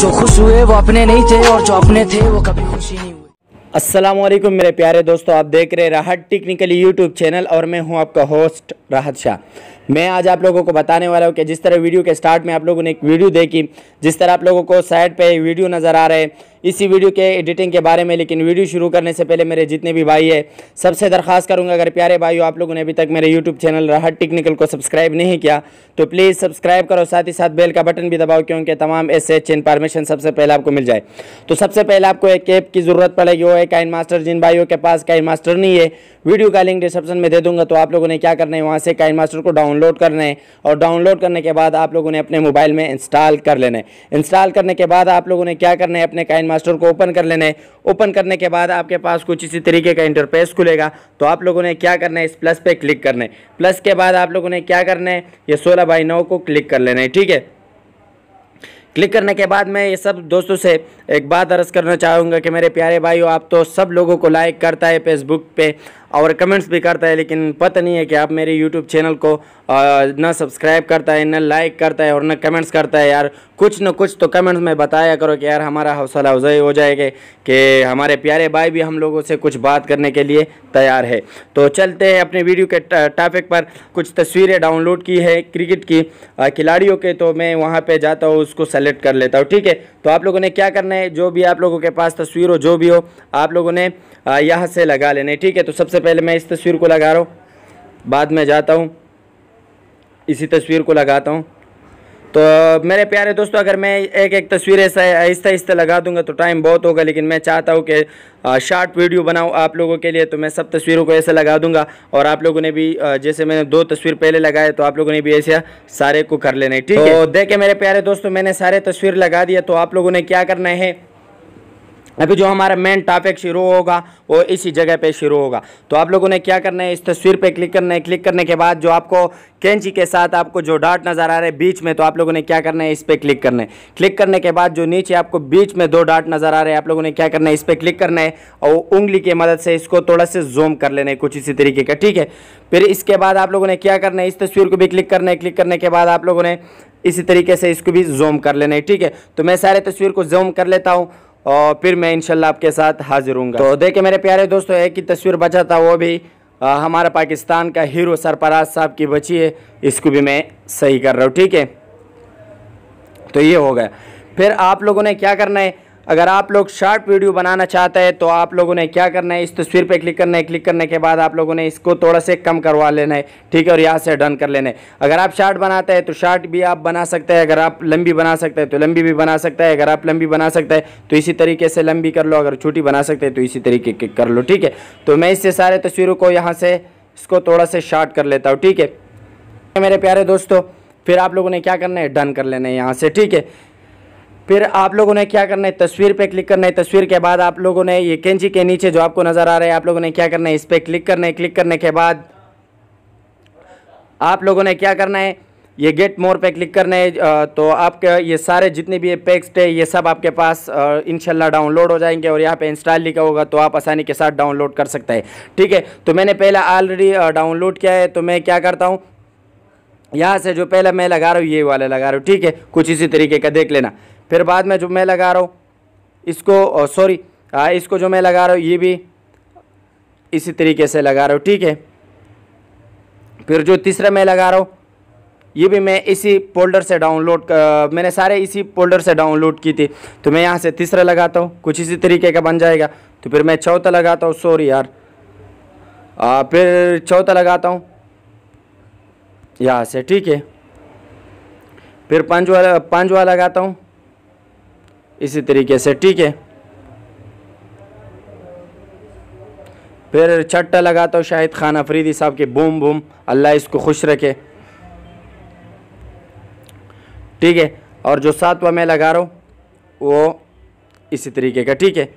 जो खुश हुए वो अपने नहीं थे और जो अपने थे वो कभी खुशी नहीं हुए वालेकुम मेरे प्यारे दोस्तों आप देख रहे राहत टेक्निकल यूट्यूब चैनल और मैं हूं आपका होस्ट राहत शाह मैं आज आप लोगों को बताने वाला हूँ कि जिस तरह वीडियो के स्टार्ट में आप लोगों ने एक वीडियो देखी जिस तरह आप लोगों को साइड पे वीडियो नज़र आ रहे इसी वीडियो के एडिटिंग के बारे में लेकिन वीडियो शुरू करने से पहले मेरे जितने भी भाई है सबसे दरख्वास्त करूँगा अगर प्यारे भाई हो आप लोगों ने अभी तक मेरे यूट्यूब चैनल राहत टेक्निकल को सब्सक्राइब नहीं किया तो प्लीज़ सब्सक्राइब करो साथ ही साथ बेल का बटन भी दबाओ क्योंकि तमाम ऐसे एच इन्फॉर्मेशन सबसे पहले आपको मिल जाए तो सबसे पहले आपको एक ऐप की ज़रूरत पड़ेगी वो है काइन मास्टर जिन भाइयों के पास काइन मास्टर नहीं है वीडियो का लिंक डिस्क्रिप्शन में दे दूंगा तो आप लोगों ने क्या करना है वहाँ से काइन मास्टर को डाउनलोड करना है और डाउनलोड करने के बाद आप लोगों ने अपने मोबाइल में इंस्टॉल कर लेना है इंस्टॉल करने के बाद आप लोगों ने क्या करना है अपने काइन मास्टर को ओपन कर लेना है ओपन करने के बाद आपके पास कुछ इसी तरीके का इंटरफेस खुलेगा तो आप लोगों ने क्या करना है इस प्लस पे क्लिक करना है प्लस के बाद आप लोगों ने क्या करना है ये सोलह बाई नौ को क्लिक कर लेना है ठीक है क्लिक करने के बाद मैं ये सब दोस्तों से एक बात अर्ज़ करना चाहूँगा कि मेरे प्यारे भाई आप तो सब लोगों को लाइक करता है फेसबुक पे और कमेंट्स भी करता है लेकिन पता नहीं है कि आप मेरे यूट्यूब चैनल को ना सब्सक्राइब करता है ना लाइक करता है और ना कमेंट्स करता है यार कुछ ना कुछ तो कमेंट्स में बताया करो कि यार हमारा हौसला अफजाई हो जाएगा कि हमारे प्यारे भाई भी हम लोगों से कुछ बात करने के लिए तैयार है तो चलते हैं अपने वीडियो के टॉपिक पर कुछ तस्वीरें डाउनलोड की है क्रिकेट की खिलाड़ियों के तो मैं वहाँ पर जाता हूँ उसको सेलेक्ट कर लेता हूँ ठीक है तो आप लोगों ने क्या करना है जो भी आप लोगों के पास तस्वीर हो जो भी हो आप लोगों ने यहाँ से लगा लेना है ठीक है तो सबसे पहले मैं इस तस्वीर को लगा रहा हूँ बाद में जाता हूँ इसी तस्वीर को लगाता हूँ तो मेरे प्यारे दोस्तों अगर मैं एक एक तस्वीर ऐसा आहिस्ता आहिस्ता लगा दूंगा तो टाइम बहुत होगा लेकिन मैं चाहता हूँ कि शार्ट वीडियो बनाऊँ आप लोगों के लिए तो मैं सब तस्वीरों को ऐसा लगा दूंगा और आप लोगों ने भी जैसे मैंने दो तस्वीर पहले लगाए तो आप लोगों ने भी ऐसे सारे को कर लेना है ठीक तो है तो देखे मेरे प्यारे दोस्तों मैंने सारे तस्वीर लगा दिया तो आप लोगों ने क्या करना है अभी जो हमारा मेन टॉपिक शुरू होगा वो इसी जगह पे शुरू होगा तो आप लोगों ने क्या करना है इस तस्वीर पे क्लिक करना है क्लिक करने के बाद जो आपको कैंची के साथ आपको जो डॉट नज़र आ रहे हैं बीच में तो आप लोगों ने क्या करना है इस पर क्लिक करना है क्लिक करने के बाद जो नीचे आपको बीच में दो डॉट नज़र आ रहे हैं आप लोगों ने क्या करना है इस पर क्लिक करना है और उंगली की मदद से इसको थोड़ा से जूम कर लेना है कुछ इसी तरीके का ठीक है फिर इसके बाद आप लोगों ने क्या करना है इस तस्वीर को भी क्लिक करना है क्लिक करने के बाद आप लोगों ने इसी तरीके से इसको भी जूम कर लेना है ठीक है तो मैं सारे तस्वीर को जूम कर लेता हूँ और फिर मैं इनशाला आपके साथ हाजिर हूँ तो देखे मेरे प्यारे दोस्तों एक ही तस्वीर बचा था वो भी आ, हमारा पाकिस्तान का हीरो सरपराज साहब की बची है इसको भी मैं सही कर रहा हूँ ठीक है तो ये हो गया फिर आप लोगों ने क्या करना है अगर आप लोग शॉर्ट वीडियो बनाना चाहते हैं तो आप लोगों ने क्या करना है इस तस्वीर पे क्लिक करना है क्लिक करने के बाद आप लोगों ने इसको थोड़ा से कम करवा लेना है ठीक है और यहाँ से डन कर लेना है अगर आप शार्ट बनाते हैं तो शार्ट भी आप बना सकते हैं अगर आप लंबी बना सकते हैं तो लंबी भी बना सकते हैं अगर आप लंबी बना सकते हैं तो इसी तरीके से लंबी कर लो अगर छोटी बना सकते हैं तो इसी तरीके की कर लो ठीक है तो मैं इससे सारे तस्वीरों को यहाँ से इसको थोड़ा से शार्ट कर लेता हूँ ठीक है मेरे प्यारे दोस्तों फिर आप लोगों ने क्या करना है डन कर लेना है यहाँ से ठीक है फिर आप लोगों ने क्या करना है तस्वीर पे क्लिक करना है तस्वीर के बाद आप लोगों ने ये कैंची के नीचे जो आपको नज़र आ रहा है आप लोगों ने क्या करना है इस पर क्लिक करना है क्लिक करने के बाद आप लोगों ने क्या करना है ये गेट मोर पे क्लिक करना है तो आपके ये सारे जितने भी पैक्सट है ये सब आपके पास इनशाला डाउनलोड हो जाएंगे और यहाँ पे इंस्टॉल लिखा होगा तो आप आसानी के साथ डाउनलोड कर सकते हैं ठीक है तो मैंने पहला ऑलरेडी डाउनलोड किया है तो मैं क्या करता हूँ यहाँ से जो पहले मैं लगा रहा हूँ ये वाला लगा रहा हूँ ठीक है कुछ इसी तरीके का देख लेना फिर बाद में जो मैं लगा रहा हूँ इसको सॉरी इसको जो मैं लगा रहा हूँ ये भी इसी तरीके से लगा रहा हूँ ठीक है फिर जो तीसरा मैं लगा रहा हूँ ये भी मैं इसी पोल्डर से डाउनलोड मैंने सारे इसी पोल्डर से डाउनलोड की थी तो मैं यहाँ से तीसरा लगाता हूँ कुछ इसी तरीके का बन जाएगा तो फिर मैं चौथा लगाता हूँ सॉरी यार आ, फिर चौथा लगाता हूँ यहाँ से ठीक है फिर पांचवा पांचवा लगाता हूँ इसी तरीके से ठीक है फिर छट्टा लगाता हूँ शाहिद खान अफरीदी साहब के बूम बूम अल्लाह इसको खुश रखे ठीक है और जो सातवा मैं लगा रहा हूँ वो इसी तरीके का ठीक है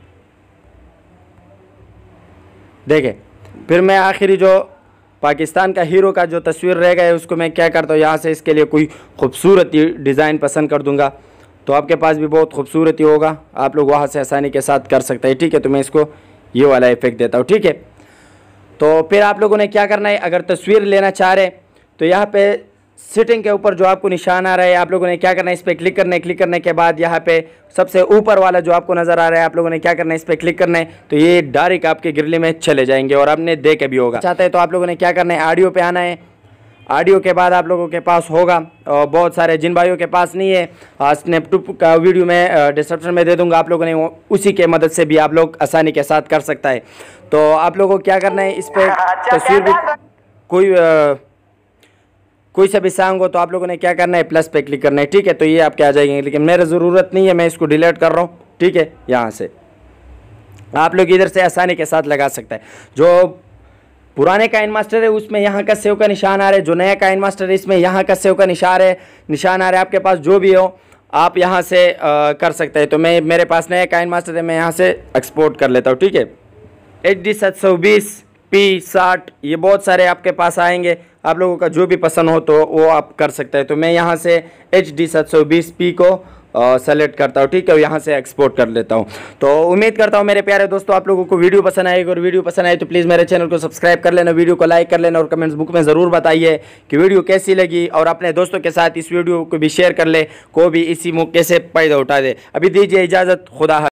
देखे फिर मैं आखिरी जो पाकिस्तान का हीरो का जो तस्वीर रह गया है उसको मैं क्या करता हूँ यहाँ से इसके लिए कोई खूबसूरत डिज़ाइन पसंद कर दूँगा तो आपके पास भी बहुत खूबसूरत ही होगा आप लोग वहाँ से आसानी के साथ कर सकते हैं ठीक है तो मैं इसको ये वाला इफेक्ट देता हूँ ठीक है तो फिर आप लोगों ने क्या करना है अगर तस्वीर लेना चाह रहे तो यहाँ पे सेटिंग के ऊपर जो आपको निशान आ रहा है आप लोगों ने क्या करना है इस पर क्लिक करना है क्लिक करने के बाद यहाँ पे सबसे ऊपर वाला जो आपको नज़र आ रहा है आप लोगों ने क्या करना है इस पर क्लिक करना है तो ये डायरेक्ट आपके गिरली में चले जाएंगे और आपने दे के भी होगा चाहते हैं तो आप लोगों ने क्या करना है ऑडियो पे आना है ऑडियो के बाद आप लोगों के पास होगा और बहुत सारे जिन भाइयों के पास नहीं है स्नैपटूप का वीडियो मैं डिस्क्रिप्शन में दे दूंगा आप लोगों ने उसी के मदद से भी आप लोग आसानी के साथ कर सकता है तो आप लोगों को क्या करना है इस पर अच्छा, तस्वीर भी कोई कोई सा भी सॉन्ग हो तो आप लोगों ने क्या करना है प्लस पे क्लिक करना है ठीक है तो ये आपके आ जाएंगे लेकिन मेरा ज़रूरत नहीं है मैं इसको डिलीट कर रहा हूँ ठीक है यहाँ से आप लोग इधर से आसानी के साथ लगा सकते हैं जो पुराने काइन मास्टर है उसमें यहाँ का सेव का निशान आ रहा है जो नया काइन मास्टर है इसमें यहाँ का सेव का निशान है निशान आ रहा है आपके पास जो भी हो आप यहाँ से आ, कर सकते हैं तो मैं मेरे पास नया काइन मास्टर है मैं यहाँ से एक्सपोर्ट कर लेता हूँ ठीक है एच डी सात सौ बीस पी साठ ये बहुत सारे आपके पास आएंगे आप लोगों का जो भी पसंद हो तो वो आप कर सकते हैं तो मैं यहाँ से एच डी सात सौ बीस पी को सेलेक्ट करता हूँ ठीक है यहाँ से एक्सपोर्ट कर लेता हूँ तो उम्मीद करता हूँ मेरे प्यारे दोस्तों आप लोगों को वीडियो पसंद आएगी और वीडियो पसंद आए तो प्लीज़ मेरे चैनल को सब्सक्राइब कर लेना वीडियो को लाइक कर लेना और कमेंट्स बुक में ज़रूर बताइए कि वीडियो कैसी लगी और अपने दोस्तों के साथ इस वीडियो को भी शेयर कर ले को भी इसी मौके से फ़ायदा उठा दे अभी दीजिए इजाज़त खुदा